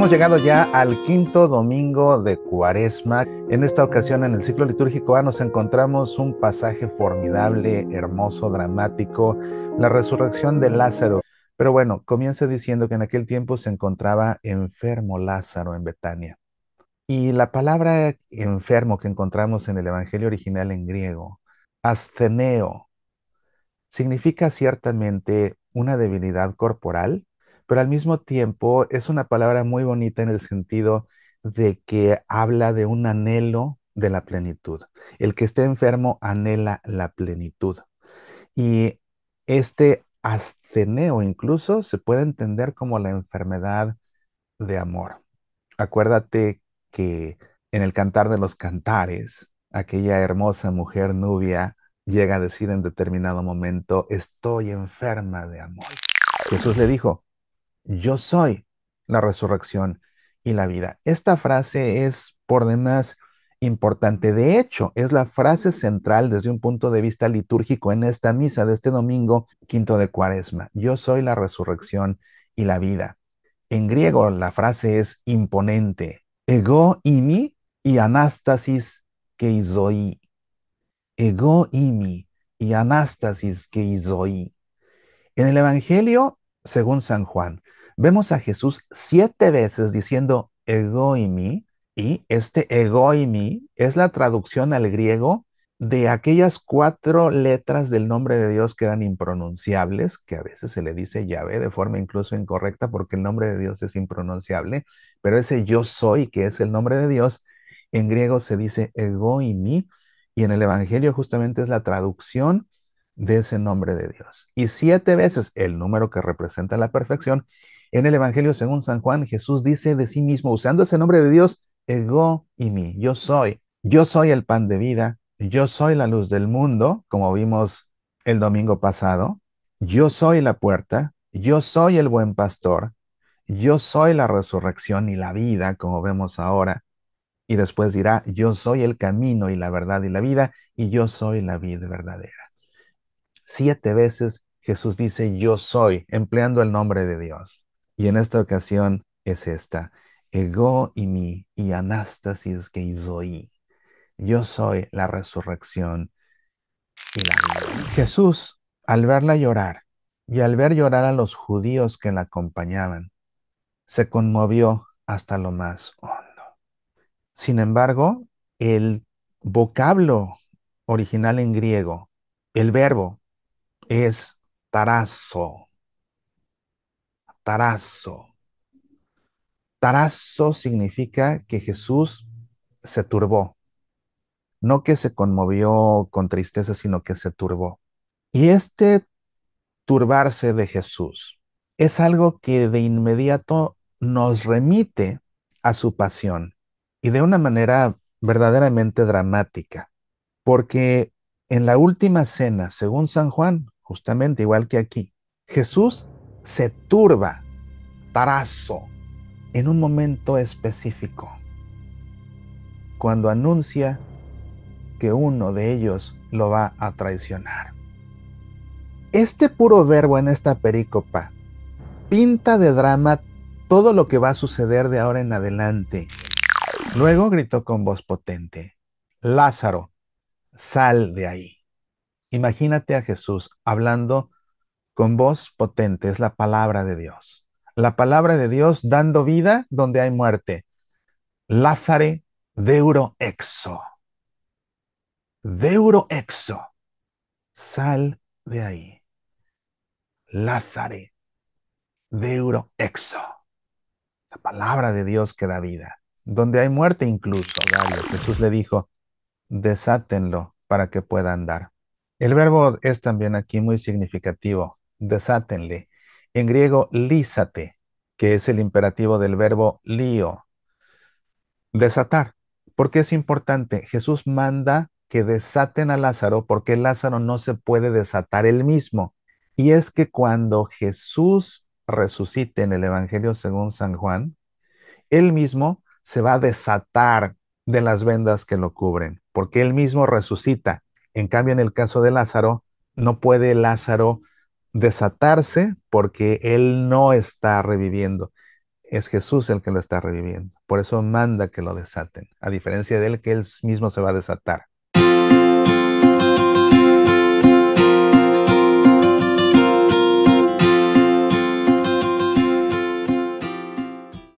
Hemos llegado ya al quinto domingo de Cuaresma. En esta ocasión, en el ciclo litúrgico A, nos encontramos un pasaje formidable, hermoso, dramático, la resurrección de Lázaro. Pero bueno, comienza diciendo que en aquel tiempo se encontraba enfermo Lázaro en Betania. Y la palabra enfermo que encontramos en el Evangelio original en griego, asteneo, significa ciertamente una debilidad corporal, pero al mismo tiempo es una palabra muy bonita en el sentido de que habla de un anhelo de la plenitud. El que esté enfermo anhela la plenitud. Y este asceneo incluso se puede entender como la enfermedad de amor. Acuérdate que en el Cantar de los Cantares, aquella hermosa mujer nubia llega a decir en determinado momento, estoy enferma de amor. Jesús le dijo, yo soy la resurrección y la vida. Esta frase es por demás importante. De hecho, es la frase central desde un punto de vista litúrgico en esta misa de este domingo quinto de Cuaresma. Yo soy la resurrección y la vida. En griego la frase es imponente. Ego mi y anastasis keizoi. Ego mi y anastasis keizoi. En el Evangelio, según San Juan, Vemos a Jesús siete veces diciendo egoimi, y este egoimi es la traducción al griego de aquellas cuatro letras del nombre de Dios que eran impronunciables, que a veces se le dice llave de forma incluso incorrecta porque el nombre de Dios es impronunciable, pero ese yo soy, que es el nombre de Dios, en griego se dice egoimi, y en el Evangelio justamente es la traducción de ese nombre de Dios. Y siete veces el número que representa la perfección, en el Evangelio según San Juan, Jesús dice de sí mismo, usando ese nombre de Dios, ego y mí, yo soy, yo soy el pan de vida, yo soy la luz del mundo, como vimos el domingo pasado, yo soy la puerta, yo soy el buen pastor, yo soy la resurrección y la vida, como vemos ahora. Y después dirá, yo soy el camino y la verdad y la vida, y yo soy la vida verdadera. Siete veces Jesús dice, yo soy, empleando el nombre de Dios. Y en esta ocasión es esta. Ego y mi y anastasis que Yo soy la resurrección y la vida. Jesús, al verla llorar y al ver llorar a los judíos que la acompañaban, se conmovió hasta lo más hondo. Sin embargo, el vocablo original en griego, el verbo, es tarazo, tarazo. Tarazo significa que Jesús se turbó. No que se conmovió con tristeza, sino que se turbó. Y este turbarse de Jesús es algo que de inmediato nos remite a su pasión y de una manera verdaderamente dramática, porque en la última cena, según San Juan, justamente igual que aquí, Jesús se turba, tarazo, en un momento específico, cuando anuncia que uno de ellos lo va a traicionar. Este puro verbo en esta perícopa pinta de drama todo lo que va a suceder de ahora en adelante. Luego gritó con voz potente, Lázaro, sal de ahí. Imagínate a Jesús hablando con voz potente, es la palabra de Dios. La palabra de Dios dando vida donde hay muerte. Lázare Deuro, Exo. Sal de ahí. Lázare Exo. La palabra de Dios que da vida. Donde hay muerte incluso, Jesús le dijo, desátenlo para que pueda andar. El verbo es también aquí muy significativo, desátenle. En griego, lízate, que es el imperativo del verbo lío. Desatar. porque es importante? Jesús manda que desaten a Lázaro porque Lázaro no se puede desatar él mismo. Y es que cuando Jesús resucite en el Evangelio según San Juan, él mismo se va a desatar de las vendas que lo cubren, porque él mismo resucita. En cambio, en el caso de Lázaro, no puede Lázaro desatarse porque Él no está reviviendo. Es Jesús el que lo está reviviendo. Por eso manda que lo desaten, a diferencia de Él que Él mismo se va a desatar.